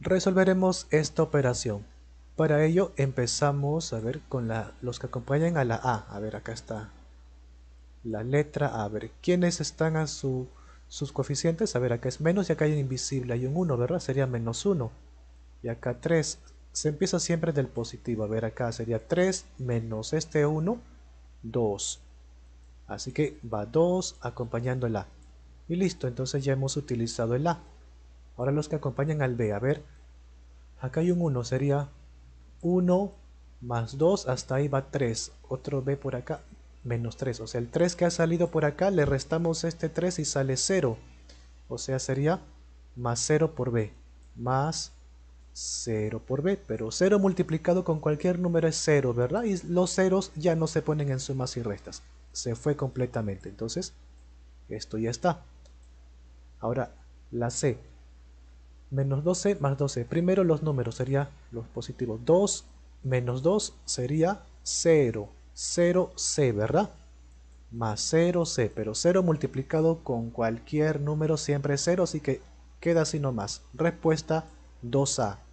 Resolveremos esta operación. Para ello empezamos, a ver, con la, los que acompañan a la A. A ver, acá está la letra A. A ver, ¿quiénes están a su, sus coeficientes? A ver, acá es menos y acá hay un invisible, hay un 1, ¿verdad? Sería menos 1. Y acá 3. Se empieza siempre del positivo. A ver, acá sería 3 menos este 1, 2. Así que va 2 acompañando el A. Y listo, entonces ya hemos utilizado el A. Ahora los que acompañan al B, a ver, acá hay un 1, sería 1 más 2, hasta ahí va 3, otro B por acá, menos 3, o sea, el 3 que ha salido por acá, le restamos este 3 y sale 0, o sea, sería más 0 por B, más 0 por B, pero 0 multiplicado con cualquier número es 0, ¿verdad? Y los ceros ya no se ponen en sumas y restas, se fue completamente, entonces, esto ya está. Ahora, la C, menos 12 más 12. Primero los números serían los positivos. 2 menos 2 sería 0. 0c, ¿verdad? Más 0c, pero 0 multiplicado con cualquier número siempre es 0, así que queda así nomás. Respuesta 2a.